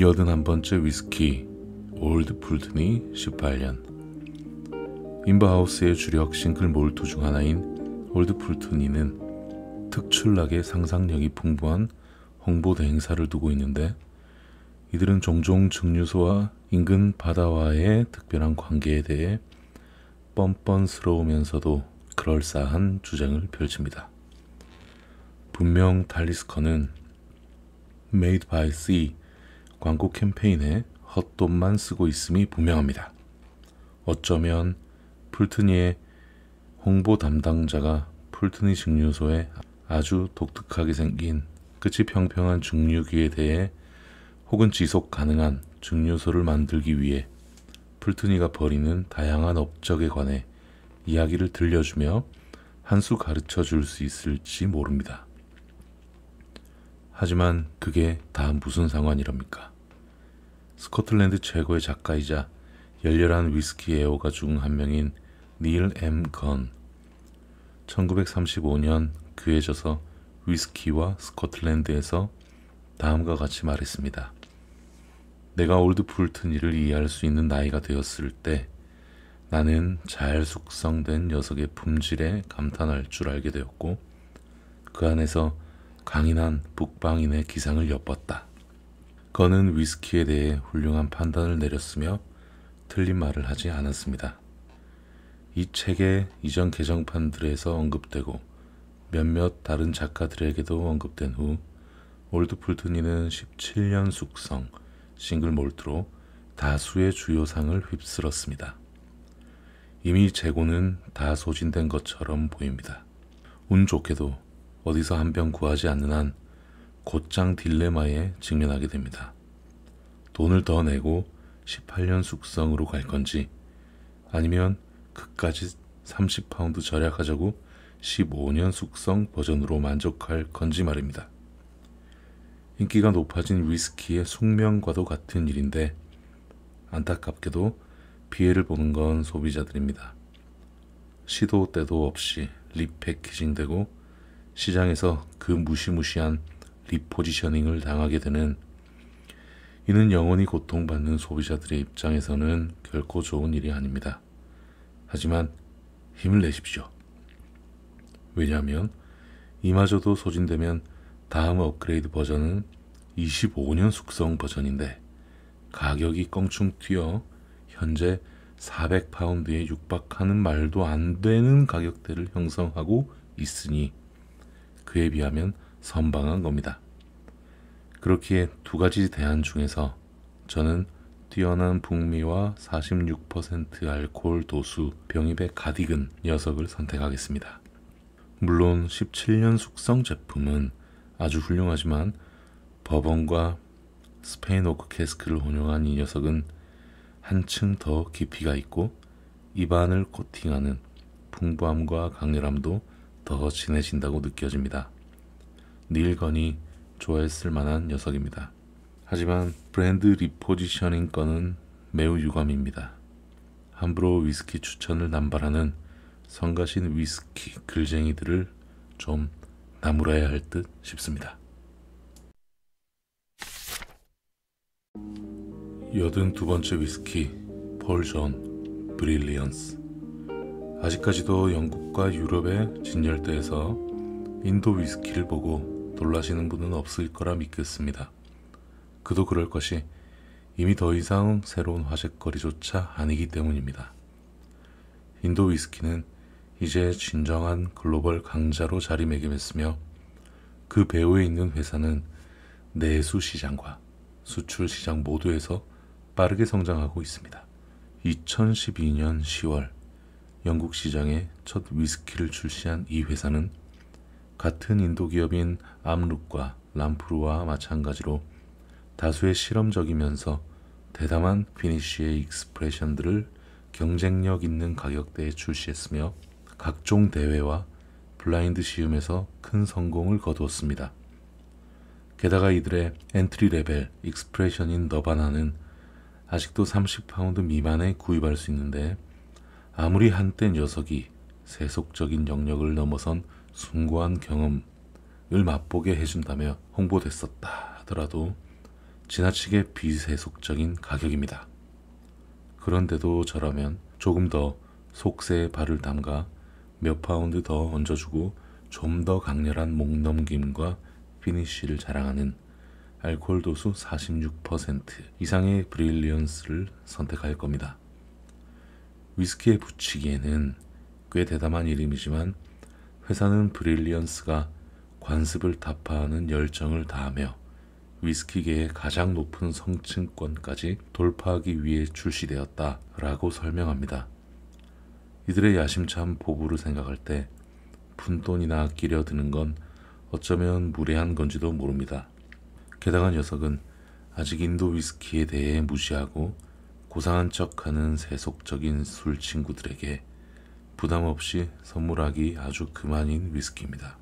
여든 한 번째 위스키 올드 풀튼니 18년 인바하우스의 주력 싱글 몰트 중 하나인 올드 풀튼니는 특출나게 상상력이 풍부한 홍보대 행사를 두고 있는데 이들은 종종 증류소와 인근 바다와의 특별한 관계에 대해 뻔뻔스러우면서도 그럴싸한 주장을 펼칩니다. 분명 탈리스커는 Made by Sea 광고 캠페인에 헛돈만 쓰고 있음이 분명합니다. 어쩌면 풀트니의 홍보 담당자가 풀트니 증류소에 아주 독특하게 생긴 끝이 평평한 증류기에 대해 혹은 지속 가능한 증류소를 만들기 위해 풀트니가 벌이는 다양한 업적에 관해 이야기를 들려주며 한수 가르쳐 줄 수 있을지 모릅니다. 하지만 그게 다 무슨 상관이랍니까? 스코틀랜드 최고의 작가이자 열렬한 위스키 애호가 중 한 명인 닐 M. 건. 1935년 그에 져서 위스키와 스코틀랜드에서 다음과 같이 말했습니다. 내가 올드 풀튼이를 이해할 수 있는 나이가 되었을 때 나는 잘 숙성된 녀석의 품질에 감탄할 줄 알게 되었고 그 안에서 강인한 북방인의 기상을 엿봤다. 그는 위스키에 대해 훌륭한 판단을 내렸으며 틀린 말을 하지 않았습니다. 이 책의 이전 개정판들에서 언급되고 몇몇 다른 작가들에게도 언급된 후 올드 풀튼이는 17년 숙성 싱글 몰트로 다수의 주요상을 휩쓸었습니다. 이미 재고는 다 소진된 것처럼 보입니다. 운 좋게도 어디서 한 병 구하지 않는 한 곧장 딜레마에 직면하게 됩니다. 돈을 더 내고 18년 숙성으로 갈 건지 아니면 그까지 30파운드 절약하자고 15년 숙성 버전으로 만족할 건지 말입니다. 인기가 높아진 위스키의 숙명과도 같은 일인데 안타깝게도 피해를 보는 건 소비자들입니다. 시도 때도 없이 리패키징되고 시장에서 그 무시무시한 리포지셔닝을 당하게 되는 이는 영원히 고통받는 소비자들의 입장에서는 결코 좋은 일이 아닙니다. 하지만 힘을 내십시오. 왜냐하면 이마저도 소진되면 다음 업그레이드 버전은 25년 숙성 버전인데 가격이 껑충 튀어 현재 400파운드에 육박하는 말도 안 되는 가격대를 형성하고 있으니 그에 비하면 선방한 겁니다. 그렇기에 두 가지 대안 중에서 저는 뛰어난 북미와 46% 알코올 도수 병입의 가디건 녀석을 선택하겠습니다. 물론 17년 숙성 제품은 아주 훌륭하지만 버번과 스페인 오크 캐스크를 혼용한 이 녀석은 한층 더 깊이가 있고 입안을 코팅하는 풍부함과 강렬함도 더 진해진다고 느껴집니다. 닐건이 좋아했을 만한 녀석입니다. 하지만 브랜드 리포지셔닝 건은 매우 유감입니다. 함부로 위스키 추천을 남발하는 성가신 위스키 글쟁이들을 좀 나무라야 할 듯 싶습니다. 82번째 위스키 폴 존 브릴리언스 아직까지도 영국과 유럽의 진열대에서 인도 위스키를 보고 놀라시는 분은 없을 거라 믿겠습니다. 그도 그럴 것이 이미 더 이상 새로운 화제거리조차 아니기 때문입니다. 인도 위스키는 이제 진정한 글로벌 강자로 자리매김했으며 그 배후에 있는 회사는 내수 시장과 수출 시장 모두에서 빠르게 성장하고 있습니다. 2012년 10월 영국 시장에 첫 위스키를 출시한 이 회사는 같은 인도 기업인 암룩과 람프루와 마찬가지로 다수의 실험적이면서 대담한 피니쉬의 익스프레션들을 경쟁력 있는 가격대에 출시했으며 각종 대회와 블라인드 시음에서 큰 성공을 거두었습니다. 게다가 이들의 엔트리 레벨 익스프레션인 너바나는 아직도 30파운드 미만에 구입할 수 있는데 아무리 한때 녀석이 세속적인 영역을 넘어선 숭고한 경험을 맛보게 해준다며 홍보됐었다 하더라도 지나치게 비세속적인 가격입니다. 그런데도 저라면 조금 더 속세에 발을 담가 몇 파운드 더 얹어주고 좀 더 강렬한 목 넘김과 피니쉬를 자랑하는 알코올 도수 46% 이상의 브릴리언스를 선택할 겁니다. 위스키에 붙이기에는 꽤 대담한 이름이지만 회사는 브릴리언스가 관습을 타파하는 열정을 다하며 위스키계의 가장 높은 성층권까지 돌파하기 위해 출시되었다 라고 설명합니다. 이들의 야심찬 포부를 생각할 때 푼돈이나 끼려드는 건 어쩌면 무례한 건지도 모릅니다. 게다가 녀석은 아직 인도 위스키에 대해 무시하고 고상한 척하는 세속적인 술 친구들에게 부담 없이 선물하기 아주 그만인 위스키입니다.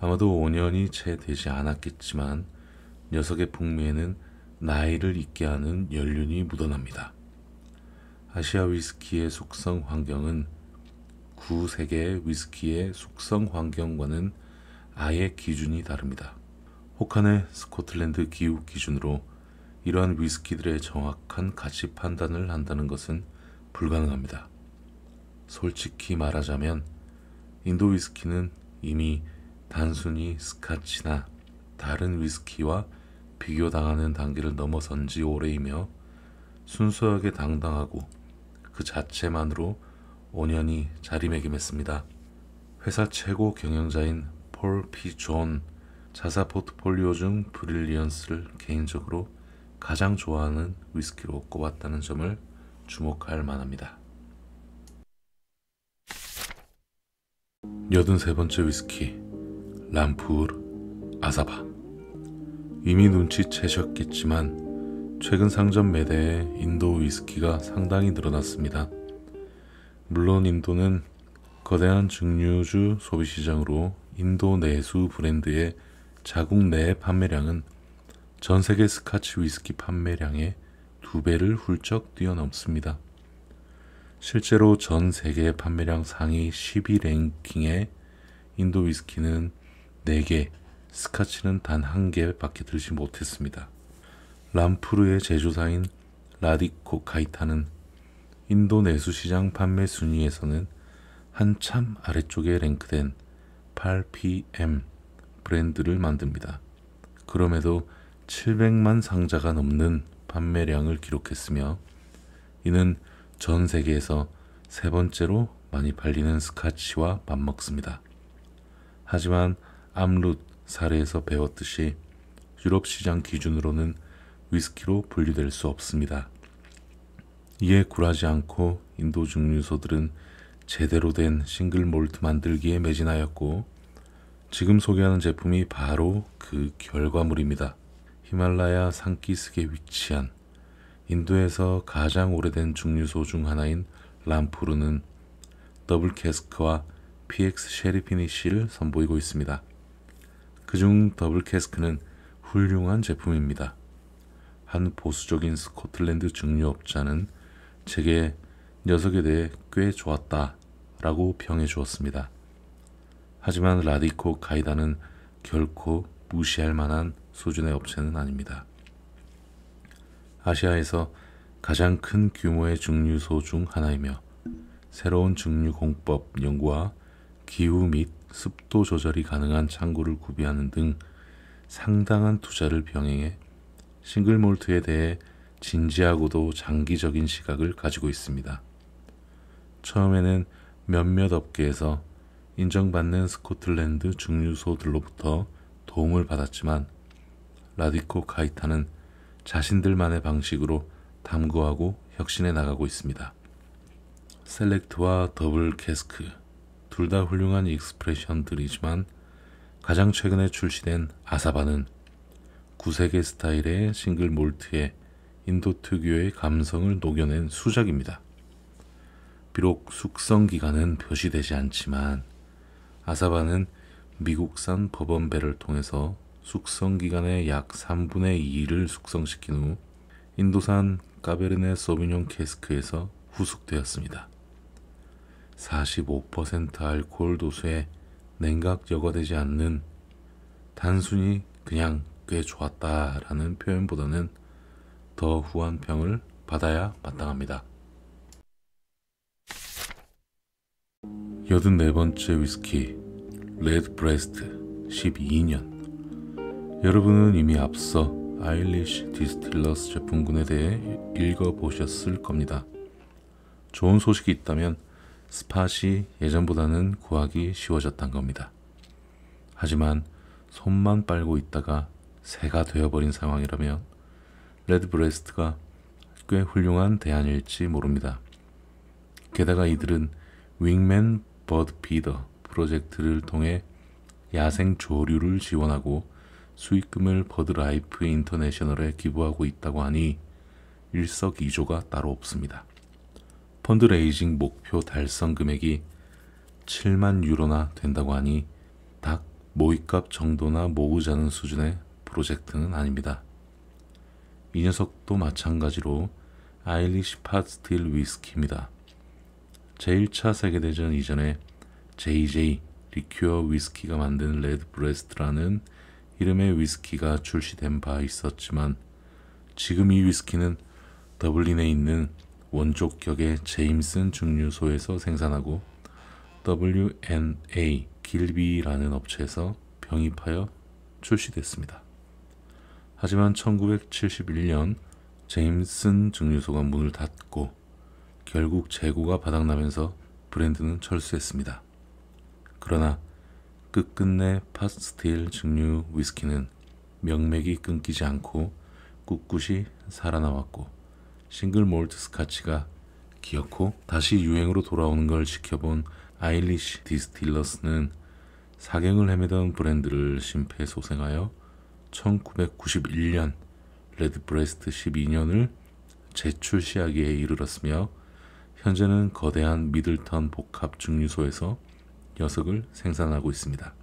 아마도 5년이 채 되지 않았겠지만 녀석의 풍미에는 나이를 잊게 하는 연륜이 묻어납니다. 아시아 위스키의 숙성 환경은 구세계 위스키의 숙성 환경과는 아예 기준이 다릅니다. 혹한의 스코틀랜드 기후 기준으로 이러한 위스키들의 정확한 가치 판단을 한다는 것은 불가능합니다. 솔직히 말하자면 인도 위스키는 이미 단순히 스카치나 다른 위스키와 비교당하는 단계를 넘어선 지 오래이며 순수하게 당당하고 그 자체만으로 5년이 자리매김했습니다. 회사 최고 경영자인 폴 피 존 자사 포트폴리오 중 브릴리언스를 개인적으로 가장 좋아하는 위스키로 꼽았다는 점을 주목할 만합니다. 8 3 번째 위스키 람푸르 아사바 이미 눈치채셨겠지만 최근 상점 매대에 인도 위스키가 상당히 늘어났습니다. 물론 인도는 거대한 증류주 소비시장으로 인도 내수 브랜드의 자국 내 판매량은 전 세계 스카치 위스키 판매량의 두 배를 훌쩍 뛰어넘습니다. 실제로 전 세계 판매량 상위 10위 랭킹에 인도 위스키는 4개, 스카치는 단 1개밖에 들지 못했습니다. 람푸르의 제조사인 라디코 카이타는 인도 내수 시장 판매 순위에서는 한참 아래쪽에 랭크된 8PM 브랜드를 만듭니다. 그럼에도 700만 상자가 넘는 판매량을 기록했으며 이는 전 세계에서 세 번째로 많이 팔리는 스카치와 맞먹습니다. 하지만 암룻 사례에서 배웠듯이 유럽 시장 기준으로는 위스키로 분류될 수 없습니다. 이에 굴하지 않고 인도 증류소들은 제대로 된 싱글 몰트 만들기에 매진하였고 지금 소개하는 제품이 바로 그 결과물입니다. 히말라야 산기슭에 위치한 인도에서 가장 오래된 중류소중 하나인 람푸르는 더블 캐스크와 PX 쉐리 피니쉬를 선보이고 있습니다. 그중 더블 캐스크는 훌륭한 제품입니다. 한 보수적인 스코틀랜드 증류업자는 제게 녀석에 대해 꽤 좋았다 라고 평해 주었습니다. 하지만 라디코 가이다는 결코 무시할 만한 수준의 업체는 아닙니다. 아시아에서 가장 큰 규모의 증류소 중 하나이며 새로운 증류공법 연구와 기후 및 습도 조절이 가능한 창구를 구비하는 등 상당한 투자를 병행해 싱글몰트에 대해 진지하고도 장기적인 시각을 가지고 있습니다. 처음에는 몇몇 업계에서 인정받는 스코틀랜드 증류소들로부터 도움을 받았지만 라디코 카이타는 자신들만의 방식으로 탐구하고 혁신해 나가고 있습니다. 셀렉트와 더블 캐스크 둘 다 훌륭한 익스프레션들이지만 가장 최근에 출시된 아사바는 구세계 스타일의 싱글 몰트에 인도 특유의 감성을 녹여낸 수작입니다. 비록 숙성 기간은 표시되지 않지만 아사바는 미국산 버번배를 통해서 숙성 기간의 약 3분의 2를 숙성시킨 후 인도산 까베르네 소비뇽 캐스크에서 후숙되었습니다. 45% 알코올 도수에 냉각 여과되지 않는 단순히 그냥 꽤 좋았다라는 표현보다는 더 후한 평을 받아야 마땅합니다. 84번째 위스키 레드 브레스트 12년 여러분은 이미 앞서 아일리쉬 디스틸러스 제품군에 대해 읽어보셨을 겁니다. 좋은 소식이 있다면 스팟이 예전보다는 구하기 쉬워졌단 겁니다. 하지만 손만 빨고 있다가 새가 되어버린 상황이라면 레드브레스트가 꽤 훌륭한 대안일지 모릅니다. 게다가 이들은 윙맨 버드 피더 프로젝트를 통해 야생 조류를 지원하고 수익금을 버드라이프 인터내셔널에 기부하고 있다고 하니 일석이조가 따로 없습니다. 펀드레이징 목표 달성 금액이 7만 유로나 된다고 하니 닭 모의값 정도나 모으자는 수준의 프로젝트는 아닙니다. 이 녀석도 마찬가지로 아일리시 팟스틸 위스키입니다. 제1차 세계대전 이전에 JJ 리큐어 위스키가 만든 레드 브레스트라는 이름의 위스키가 출시된 바 있었지만 지금 이 위스키는 더블린에 있는 원조격의 제임슨 증류소에서 생산하고 WNA 길비라는 업체에서 병입하여 출시됐습니다. 하지만 1971년 제임슨 증류소가 문을 닫고 결국 재고가 바닥나면서 브랜드는 철수했습니다. 그러나 끝끝내 파스텔 증류 위스키는 명맥이 끊기지 않고 꿋꿋이 살아나왔고 싱글 몰트 스카치가 기어코 다시 유행으로 돌아오는 걸 지켜본 아일리시 디스틸러스는 사경을 헤매던 브랜드를 심폐소생하여 1991년 레드브레스트 12년을 재출시하기에 이르렀으며 현재는 거대한 미들턴 복합 증류소에서 녀석을 생산하고 있습니다.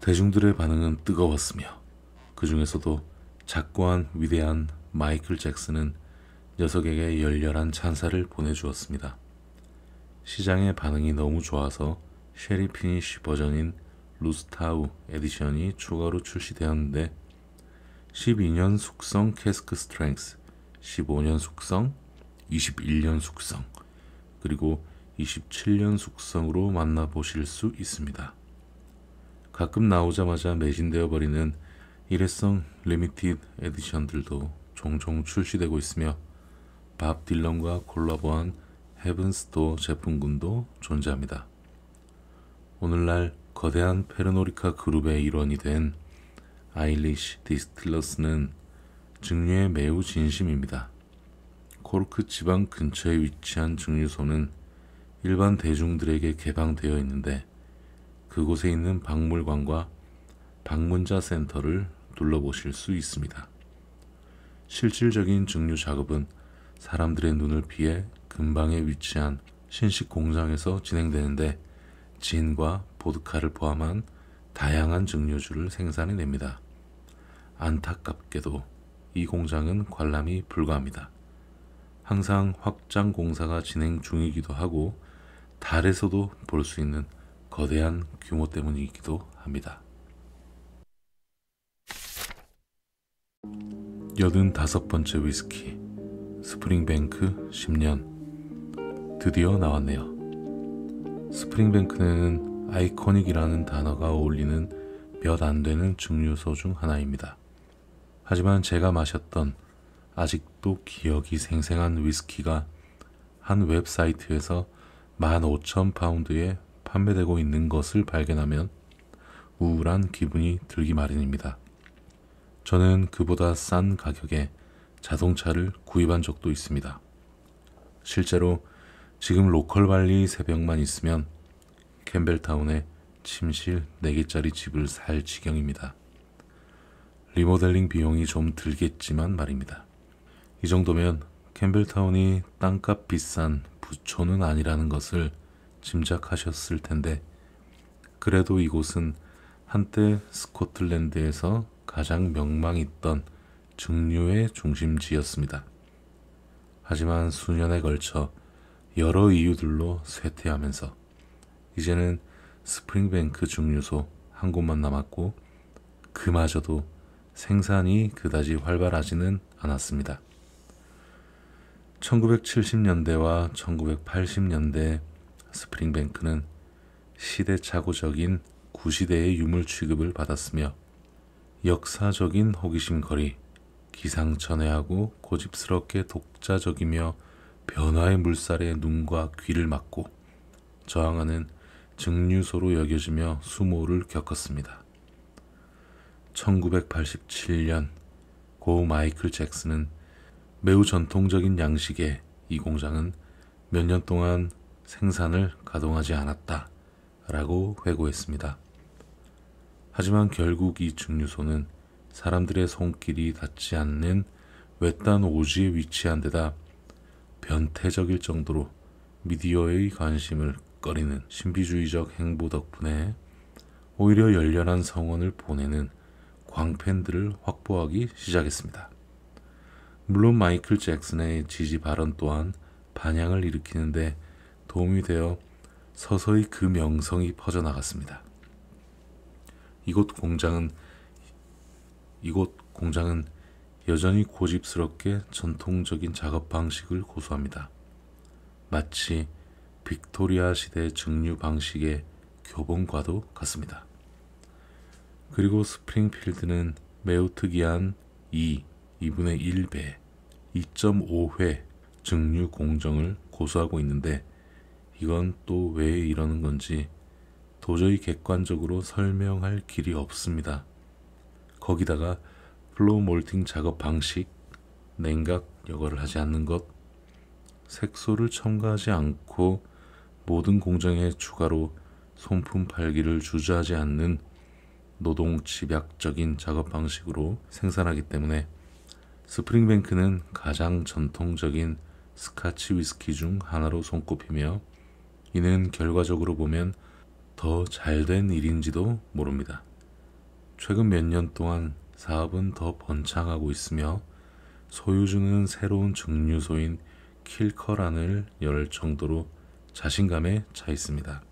대중들의 반응은 뜨거웠으며 그 중에서도 작고한 위대한 마이클 잭슨은 녀석에게 열렬한 찬사를 보내주었습니다. 시장의 반응이 너무 좋아서 쉐리 피니쉬 버전인 루스타우 에디션이 추가로 출시되었는데 12년 숙성 캐스크 스트렝스, 15년 숙성, 21년 숙성, 그리고 27년 숙성으로 만나보실 수 있습니다. 가끔 나오자마자 매진되어 버리는 일회성 리미티드 에디션들도 종종 출시되고 있으며 밥 딜런과 콜라보한 헤븐스도 제품군도 존재합니다. 오늘날 거대한 페르노리카 그룹의 일원이 된 아일리시 디스틸러스는 증류에 매우 진심입니다. 코르크 지방 근처에 위치한 증류소는 일반 대중들에게 개방되어 있는데 그곳에 있는 박물관과 방문자 센터를 둘러보실 수 있습니다. 실질적인 증류 작업은 사람들의 눈을 피해 근방에 위치한 신식 공장에서 진행되는데 진과 보드카를 포함한 다양한 증류주를 생산해냅니다. 안타깝게도 이 공장은 관람이 불가합니다. 항상 확장 공사가 진행 중이기도 하고 달에서도 볼 수 있는 거대한 규모 때문이기도 합니다. 85번째 위스키 스프링뱅크 10년 드디어 나왔네요. 스프링뱅크는 아이코닉이라는 단어가 어울리는 몇 안 되는 증류소 중 하나입니다. 하지만 제가 마셨던 아직도 기억이 생생한 위스키가 한 웹사이트에서 15,000파운드에 판매되고 있는 것을 발견하면 우울한 기분이 들기 마련입니다. 저는 그보다 싼 가격에 자동차를 구입한 적도 있습니다. 실제로 지금 로컬관리 새벽만 있으면 캠벨타운에 침실 4개짜리 집을 살 지경입니다. 리모델링 비용이 좀 들겠지만 말입니다. 이 정도면 캠벨타운이 땅값 비싼 부처는 아니라는 것을 짐작하셨을 텐데 그래도 이곳은 한때 스코틀랜드에서 가장 명망 있던 증류의 중심지였습니다. 하지만 수년에 걸쳐 여러 이유들로 쇠퇴하면서 이제는 스프링뱅크 증류소 한 곳만 남았고 그마저도 생산이 그다지 활발하지는 않았습니다. 1970년대와 1980년대 스프링뱅크는 시대착오적인 구시대의 유물 취급을 받았으며 역사적인 호기심거리, 기상천외하고 고집스럽게 독자적이며 변화의 물살에 눈과 귀를 막고 저항하는 증류소로 여겨지며 수모를 겪었습니다. 1987년 고 마이클 잭슨은 매우 전통적인 양식에 이 공장은 몇 년 동안 생산을 가동하지 않았다 라고 회고했습니다. 하지만 결국 이 증류소는 사람들의 손길이 닿지 않는 외딴 오지에 위치한 데다 변태적일 정도로 미디어의 관심을 꺼리는 신비주의적 행보 덕분에 오히려 열렬한 성원을 보내는 광팬들을 확보하기 시작했습니다. 물론 마이클 잭슨의 지지 발언 또한 반향을 일으키는데 도움이 되어 서서히 그 명성이 퍼져나갔습니다. 이곳 공장은 이곳 공장은 여전히 고집스럽게 전통적인 작업 방식을 고수합니다. 마치 빅토리아 시대 증류 방식의 교본과도 같습니다. 그리고 스프링필드는 매우 특이한 이 2분의 1배, 2.5회 증류 공정을 고수하고 있는데 이건 또 왜 이러는 건지 도저히 객관적으로 설명할 길이 없습니다. 거기다가 플로우 몰팅 작업 방식, 냉각 여과를 하지 않는 것, 색소를 첨가하지 않고 모든 공정에 추가로 손품 팔기를 주저하지 않는 노동 집약적인 작업 방식으로 생산하기 때문에 스프링뱅크는 가장 전통적인 스카치 위스키 중 하나로 손꼽히며 이는 결과적으로 보면 더잘된 일인지도 모릅니다. 최근 몇 년 동안 사업은 더 번창하고 있으며 소유주는 새로운 증류소인 킬커란을 열 정도로 자신감에 차 있습니다.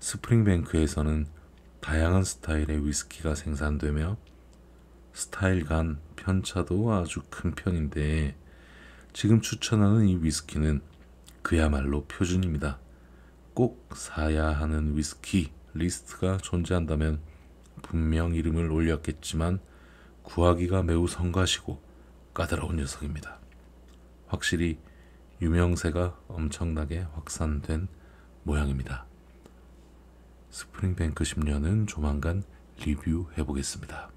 스프링뱅크에서는 다양한 스타일의 위스키가 생산되며 스타일 간 편차도 아주 큰 편인데 지금 추천하는 이 위스키는 그야말로 표준입니다. 꼭 사야 하는 위스키 리스트가 존재한다면 분명 이름을 올렸겠지만 구하기가 매우 성가시고 까다로운 녀석입니다. 확실히 유명세가 엄청나게 확산된 모양입니다. 스프링뱅크 10년은 조만간 리뷰해 보겠습니다.